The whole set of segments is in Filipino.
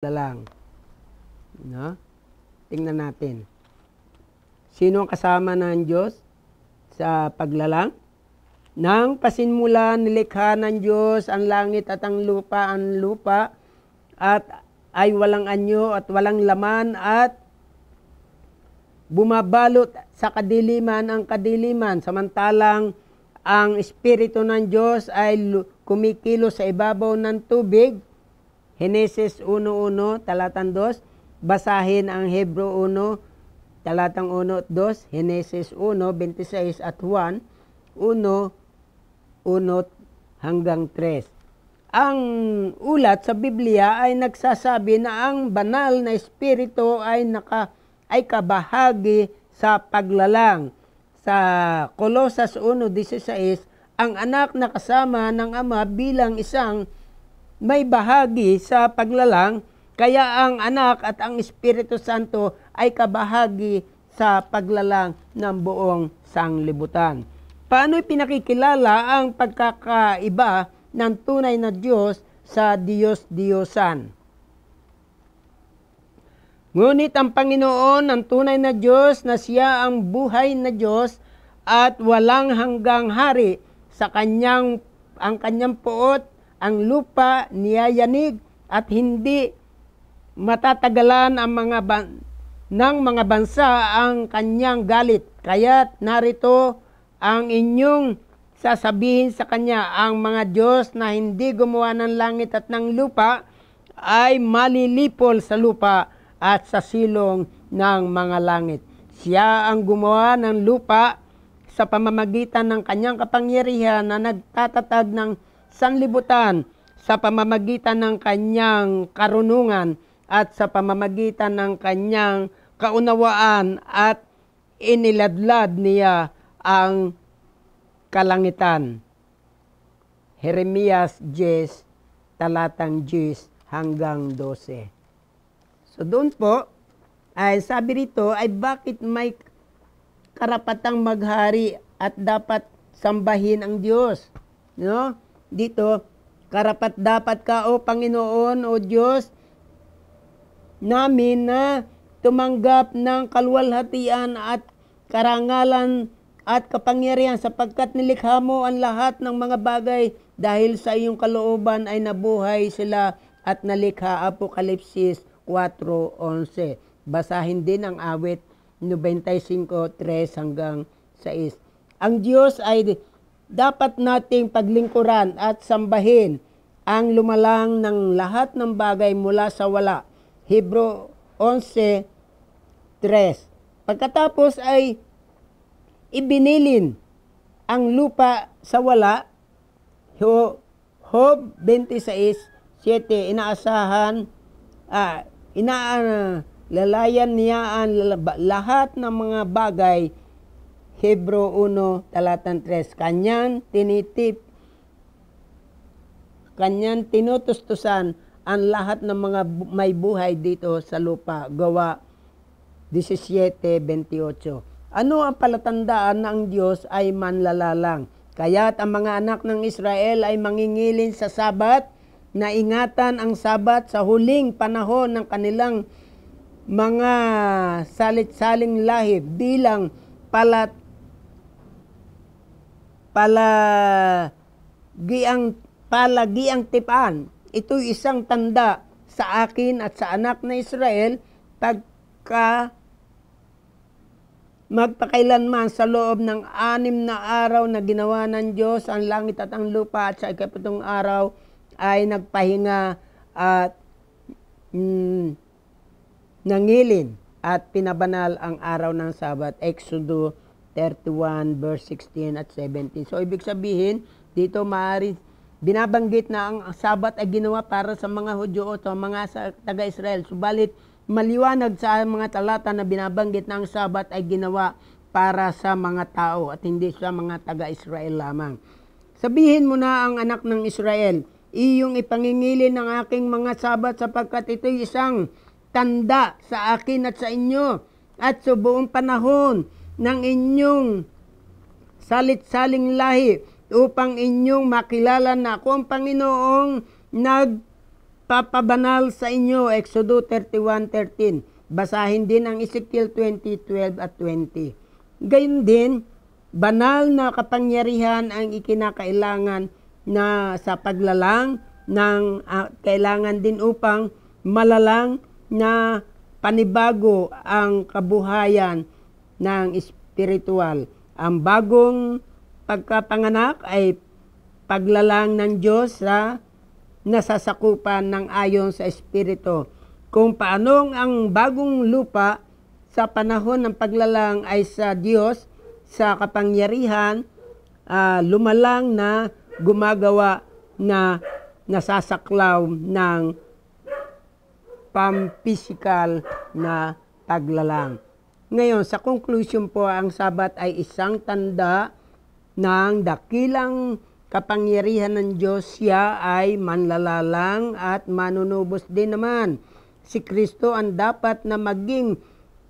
na lang. No? Tingnan natin. Sino ang kasama ng Diyos sa paglalang? Nang pasinmula nilikha ng Diyos ang langit at ang lupa, ang lupa at ay walang anyo at walang laman at bumabalot sa kadiliman ang kadiliman samantalang ang espiritu ng Diyos ay kumikilos sa ibabaw ng tubig Genesis 1.1, talatang 2. Basahin ang Hebreo 1, talatang 1 at 2. Henesis 1, at 1. 1, hanggang 3. Ang ulat sa Biblia ay nagsasabi na ang banal na espiritu ay naka ay kabahagi sa paglalang. Sa Colosas 1:16, ang anak na kasama ng ama bilang isang may bahagi sa paglalang, kaya ang anak at ang Espiritu Santo ay kabahagi sa paglalang ng buong sanglibutan. Paano pinakikilala ang pagkakaiba ng tunay na Diyos sa Diyos-Diyosan? Ngunit ang Panginoon, ang tunay na Diyos, na siya ang buhay na Diyos at walang hanggang hari sa kanyang, ang kanyang poot ang lupa niyayanig at hindi matatagalan ang mga ban- ng mga bansa ang kanyang galit. Kaya narito ang inyong sasabihin sa kanya, ang mga Diyos na hindi gumawa ng langit at ng lupa ay malilipol sa lupa at sa silong ng mga langit. Siya ang gumawa ng lupa sa pamamagitan ng kanyang kapangyarihan na nagtatatag ng sanlibutan sa pamamagitan ng kanyang karunungan at sa pamamagitan ng kanyang kaunawaan at iniladlad niya ang kalangitan. Jeremias 10, talatang 10 hanggang 12. So doon po, ay sabi rito ay bakit may karapatang maghari at dapat sambahin ang Diyos. No? dito, karapat dapat ka o Panginoon o Diyos namin na tumanggap ng kaluwalhatian at karangalan at kapangyarihan sapagkat nilikha mo ang lahat ng mga bagay dahil sa iyong kalooban ay nabuhay sila at nalikha Apokalipsis 4.11. Basahin din ang awit 95.3 hanggang 6. Ang Diyos ay dapat nating paglingkuran at sambahin ang lumalang ng lahat ng bagay mula sa wala. Hebro 11.3 Pagkatapos ay ibinilin ang lupa sa wala. Job 26.7 Inaasahan, ah, inaalalayan niya ang lahat ng mga bagay Hebreo 1, talatang 3. Kanyang tinitip, kanyang tinutustusan ang lahat ng mga may buhay dito sa lupa. Gawa 17.28. Ano ang palatandaan na ang Diyos ay manlalalang? Kaya't ang mga anak ng Israel ay mangingilin sa sabat, ingatan ang sabat sa huling panahon ng kanilang mga salit-saling lahi bilang palat pala giang palagi tipan. Ito isang tanda sa akin at sa anak na Israel pagka magpakailanman sa loob ng anim na araw na ginawa ng Diyos ang langit at ang lupa at sa ikapitong araw ay nagpahinga at mm, nangilin at pinabanal ang araw ng Sabat. Exodo 31 verse 16 at 17. So ibig sabihin, dito maari binabanggit na ang sabat ay ginawa para sa mga Hudyo o sa mga taga-Israel. Subalit maliwanag sa mga talata na binabanggit na ang sabat ay ginawa para sa mga tao at hindi sa mga taga-Israel lamang. Sabihin mo na ang anak ng Israel, iyong ipangingilin ng aking mga sabat sapagkat ito'y isang tanda sa akin at sa inyo at sa buong panahon ng inyong salit-saling lahi upang inyong makilala na ako ang Panginoong nagpapabanal sa inyo. Exodo 31.13 Basahin din ang Ezekiel 20.12 at 20. Gayun din, banal na kapangyarihan ang ikinakailangan na sa paglalang ng uh, kailangan din upang malalang na panibago ang kabuhayan ng espiritual. Ang bagong pagkapanganak ay paglalang ng Diyos sa nasasakupan ng ayon sa Espiritu. Kung paanong ang bagong lupa sa panahon ng paglalang ay sa Diyos, sa kapangyarihan, uh, lumalang na gumagawa na nasasaklaw ng pampisikal na paglalang. Ngayon, sa conclusion po, ang sabat ay isang tanda ng dakilang kapangyarihan ng Diyos. Siya ay manlalalang at manunubos din naman. Si Kristo ang dapat na maging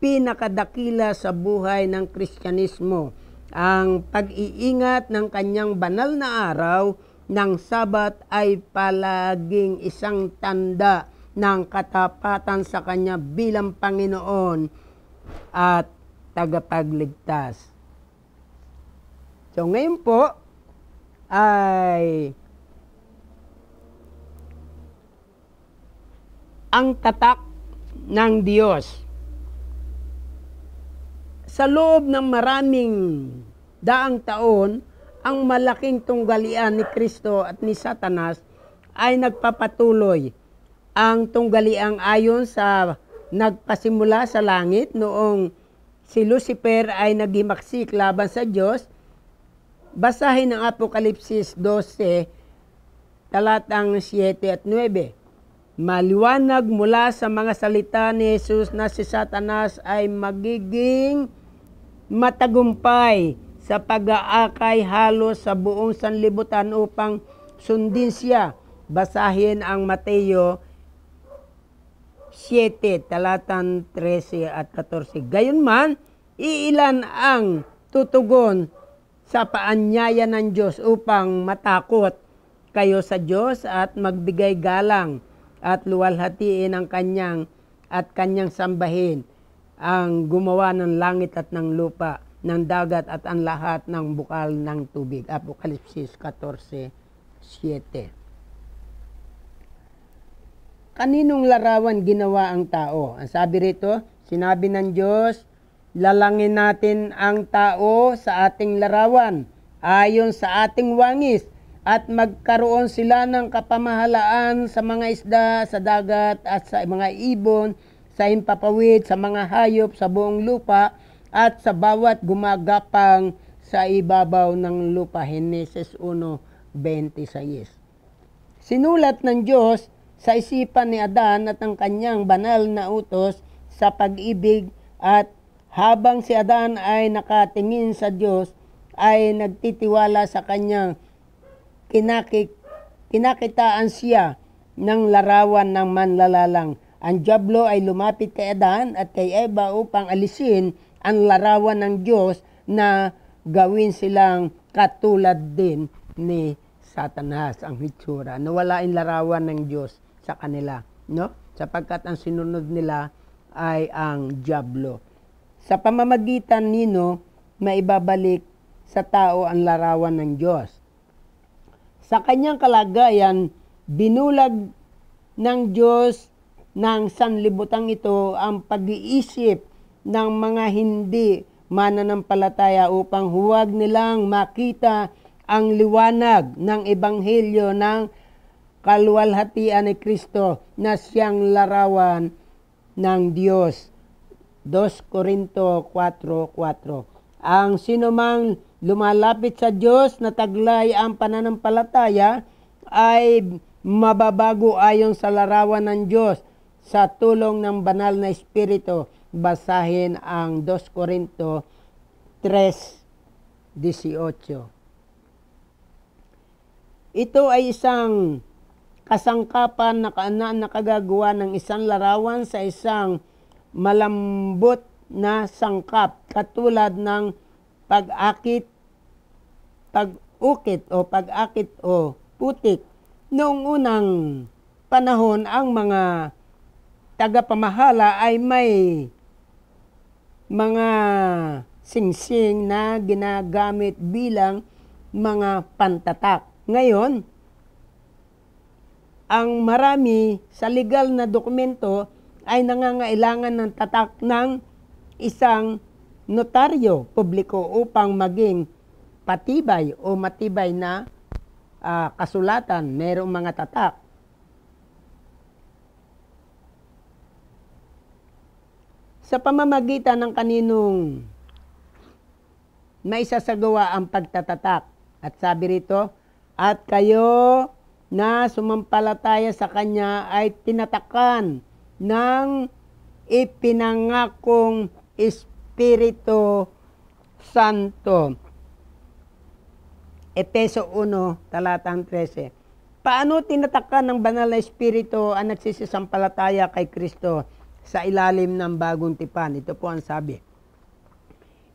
pinakadakila sa buhay ng Kristyanismo. Ang pag-iingat ng kanyang banal na araw ng Sabat ay palaging isang tanda ng katapatan sa kanya bilang Panginoon at tagapagligtas. So ngayon po ay ang tatak ng Diyos. Sa loob ng maraming daang taon, ang malaking tunggalian ni Kristo at ni Satanas ay nagpapatuloy ang tunggaliang ayon sa nagpasimula sa langit noong si Lucifer ay naghimaksik laban sa Diyos, basahin ang Apokalipsis 12, talatang 7 at 9. Maliwanag mula sa mga salita ni Jesus na si Satanas ay magiging matagumpay sa pag-aakay halos sa buong sanlibutan upang sundin siya. Basahin ang Mateo 7, talatan 13 at 14. Gayon man, iilan ang tutugon sa paanyaya ng Diyos upang matakot kayo sa Diyos at magbigay galang at luwalhatiin ang kanyang at kanyang sambahin ang gumawa ng langit at ng lupa, ng dagat at ang lahat ng bukal ng tubig. Apokalipsis 14.7 kaninong larawan ginawa ang tao? Ang sabi rito, sinabi ng Diyos, lalangin natin ang tao sa ating larawan ayon sa ating wangis at magkaroon sila ng kapamahalaan sa mga isda, sa dagat at sa mga ibon, sa impapawid, sa mga hayop, sa buong lupa at sa bawat gumagapang sa ibabaw ng lupa. Henesis 1.26 Sinulat ng Diyos sa isipan ni Adan at ang kanyang banal na utos sa pag-ibig at habang si Adan ay nakatingin sa Diyos ay nagtitiwala sa kanyang kinakik, kinakitaan siya ng larawan ng manlalalang. Ang Diablo ay lumapit kay Adan at kay Eva upang alisin ang larawan ng Diyos na gawin silang katulad din ni Satanas ang hitsura. Nawala ang larawan ng Diyos sa kanila, no? Sapagkat ang sinunod nila ay ang Diablo. Sa pamamagitan nino, maibabalik sa tao ang larawan ng Diyos. Sa kanyang kalagayan, binulag ng Diyos ng sanlibutang ito ang pag-iisip ng mga hindi mananampalataya upang huwag nilang makita ang liwanag ng ebanghelyo ng kaluwalhatian ni Kristo na siyang larawan ng Diyos. 2 Korinto 4.4 Ang sinumang lumalapit sa Diyos na taglay ang pananampalataya ay mababago ayon sa larawan ng Diyos sa tulong ng banal na Espiritu. Basahin ang 2 Korinto 3.18 Ito ay isang kasangkapan na kaanaan na kagagawa ng isang larawan sa isang malambot na sangkap katulad ng pag-akit, pag-ukit o pag-akit o putik. Noong unang panahon, ang mga tagapamahala ay may mga singsing na ginagamit bilang mga pantatak. Ngayon, ang marami sa legal na dokumento ay nangangailangan ng tatak ng isang notaryo publiko upang maging patibay o matibay na uh, kasulatan, mayroong mga tatak. Sa pamamagitan ng kaninong maisasagawa ang pagtatatak. At sabi rito, at kayo na sumampalataya sa kanya ay tinatakan ng ipinangakong Espiritu Santo. Epeso 1, talatang 13. Paano tinatakan ng banal na Espiritu ang nagsisisampalataya kay Kristo sa ilalim ng bagong tipan? Ito po ang sabi.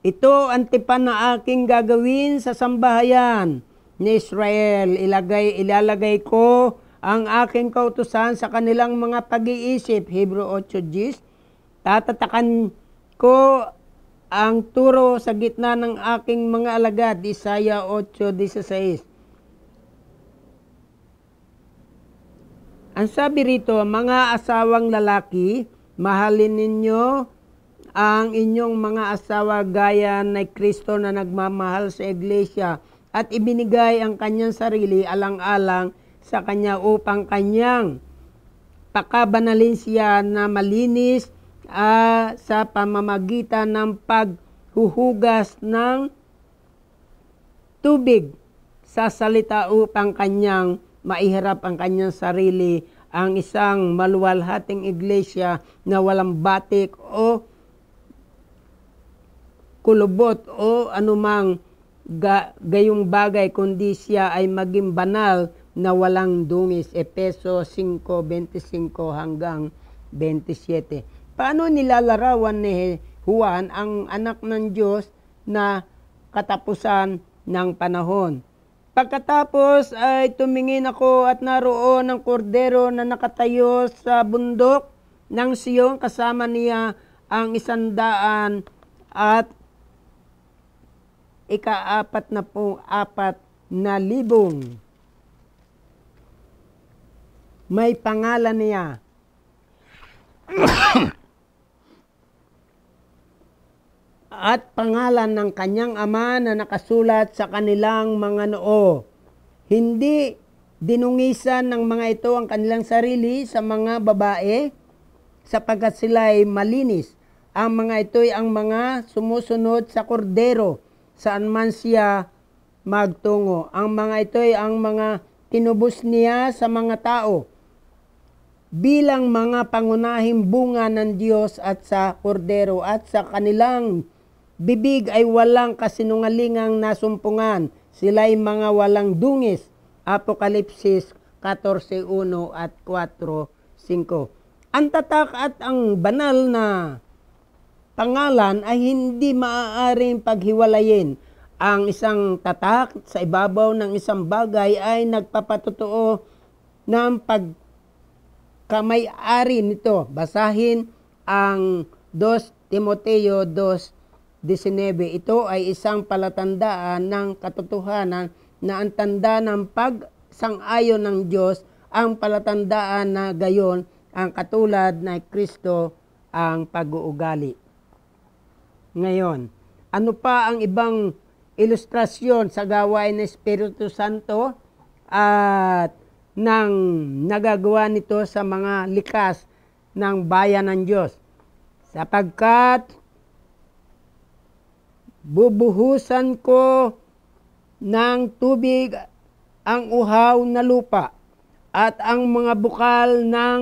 Ito ang tipan na aking gagawin sa sambahayan ni Israel. Ilagay, ilalagay ko ang aking kautusan sa kanilang mga pag-iisip. Hebrew 8.10 Tatatakan ko ang turo sa gitna ng aking mga alagad. Isaiah 8.16 Ang sabi rito, mga asawang lalaki, mahalin ninyo ang inyong mga asawa gaya ni Kristo na nagmamahal sa iglesia at ibinigay ang kanyang sarili alang-alang sa kanya upang kanyang pakabanalin siya na malinis uh, sa pamamagitan ng paghuhugas ng tubig sa salita upang kanyang maihirap ang kanyang sarili ang isang maluwalhating iglesia na walang batik o kulubot o anumang ga, gayong bagay kundi siya ay maging banal na walang dungis. Epeso 5:25 hanggang 27. Paano nilalarawan ni Juan ang anak ng Diyos na katapusan ng panahon? Pagkatapos ay tumingin ako at naroon ang kordero na nakatayo sa bundok ng Siyon kasama niya ang isandaan at ikaapat na po apat na libong. May pangalan niya. At pangalan ng kanyang ama na nakasulat sa kanilang mga noo. Hindi dinungisan ng mga ito ang kanilang sarili sa mga babae sapagkat sila ay malinis. Ang mga ito'y ang mga sumusunod sa kordero saan man siya magtungo. Ang mga ito ay ang mga tinubos niya sa mga tao bilang mga pangunahing bunga ng Diyos at sa kordero at sa kanilang bibig ay walang kasinungalingang nasumpungan. Sila ay mga walang dungis. Apokalipsis 14.1 at 4.5 Ang tatak at ang banal na Pangalan ay hindi maaaring paghiwalayin. Ang isang tatak sa ibabaw ng isang bagay ay nagpapatotoo ng pagkamay-ari nito. Basahin ang 2 Timoteo 2.19. Ito ay isang palatandaan ng katotohanan na ang tanda ng pagsang-ayon ng Diyos ang palatandaan na gayon ang katulad na Kristo ang pag-uugali. Ngayon, ano pa ang ibang ilustrasyon sa gawain ng Espiritu Santo at ng nagagawa nito sa mga likas ng bayan ng Diyos? Sapagkat bubuhusan ko ng tubig ang uhaw na lupa at ang mga bukal ng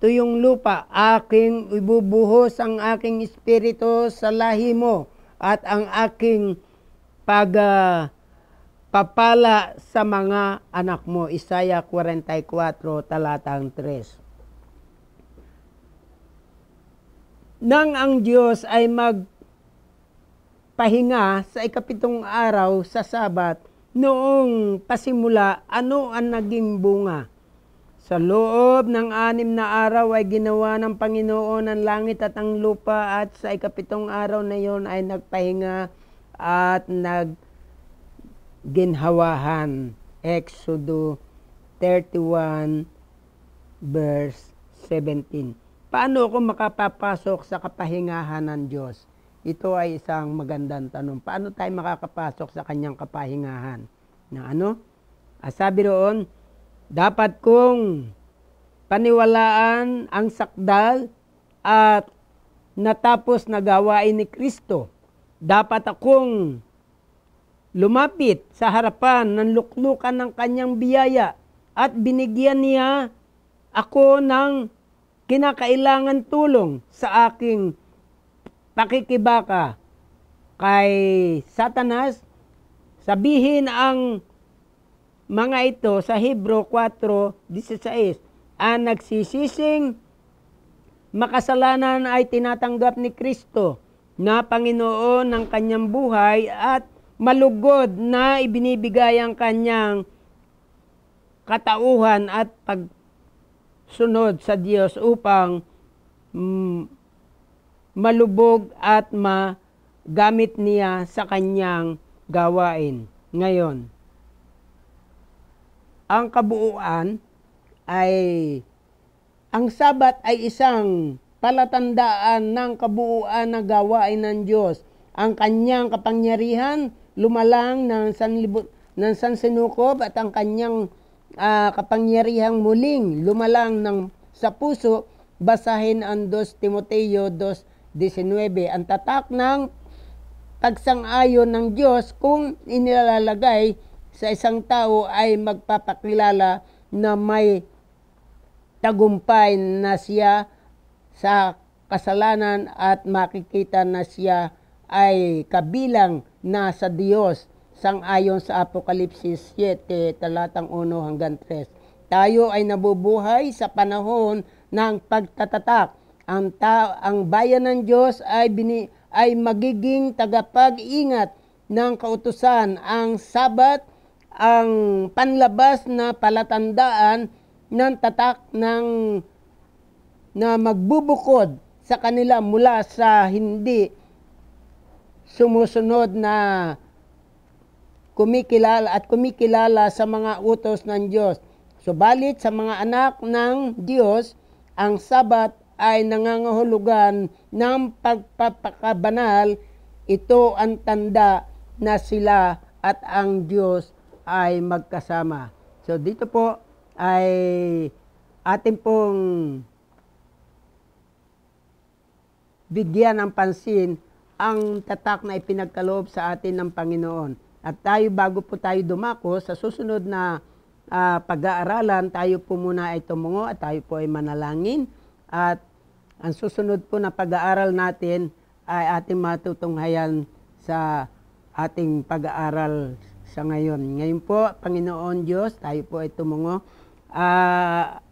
tuyong lupa. Aking ibubuhos ang aking espiritu sa lahi mo at ang aking pag uh, papala sa mga anak mo. Isaya 44 talatang 3. Nang ang Diyos ay magpahinga sa ikapitong araw sa Sabat, noong pasimula, ano ang naging bunga? Sa loob ng anim na araw ay ginawa ng Panginoon ang langit at ang lupa at sa ikapitong araw na iyon ay nagpahinga at nagginhawahan. Exodo 31 verse 17. Paano ako makapapasok sa kapahingahan ng Diyos? Ito ay isang magandang tanong. Paano tayo makakapasok sa kanyang kapahingahan? Na ano? Asabi ah, sabi roon, dapat kong paniwalaan ang sakdal at natapos na gawain ni Kristo. Dapat akong lumapit sa harapan ng luklukan ng kanyang biyaya at binigyan niya ako ng kinakailangan tulong sa aking pakikibaka kay Satanas. Sabihin ang mga ito sa Hebro 4:16 ang nagsisising makasalanan ay tinatanggap ni Kristo na Panginoon ng kanyang buhay at malugod na ibinibigay ang kanyang katauhan at pagsunod sa Diyos upang mm, malubog at magamit niya sa kanyang gawain. Ngayon, ang kabuuan ay ang sabat ay isang palatandaan ng kabuuan na gawain ng Diyos. Ang kanyang kapangyarihan lumalang ng sanlibot ng sansinukob at ang kanyang uh, kapangyarihang muling lumalang ng sa puso basahin ang 2 Timoteo 2:19 ang tatak ng pagsang-ayon ng Diyos kung inilalagay sa isang tao ay magpapakilala na may tagumpay na siya sa kasalanan at makikita na siya ay kabilang na sa Diyos sang ayon sa Apokalipsis 7, talatang 1 hanggang 3. Tayo ay nabubuhay sa panahon ng pagtatatak. Ang, ta- ang bayan ng Diyos ay, bini- ay magiging tagapag-ingat ng kautusan. Ang sabat ang panlabas na palatandaan ng tatak ng na magbubukod sa kanila mula sa hindi sumusunod na kumikilala at kumikilala sa mga utos ng Diyos. Subalit sa mga anak ng Diyos, ang Sabat ay nangangahulugan ng pagpapakabanal. Ito ang tanda na sila at ang Diyos ay magkasama. So dito po ay atin pong bigyan ng pansin ang tatak na ipinagkaloob sa atin ng Panginoon. At tayo bago po tayo dumako sa susunod na uh, pag-aaralan, tayo po muna ay tumungo at tayo po ay manalangin. At ang susunod po na pag-aaral natin ay ating matutunghayan sa ating pag-aaral sa ngayon. Ngayon po, Panginoon Diyos, tayo po ay tumungo. Uh,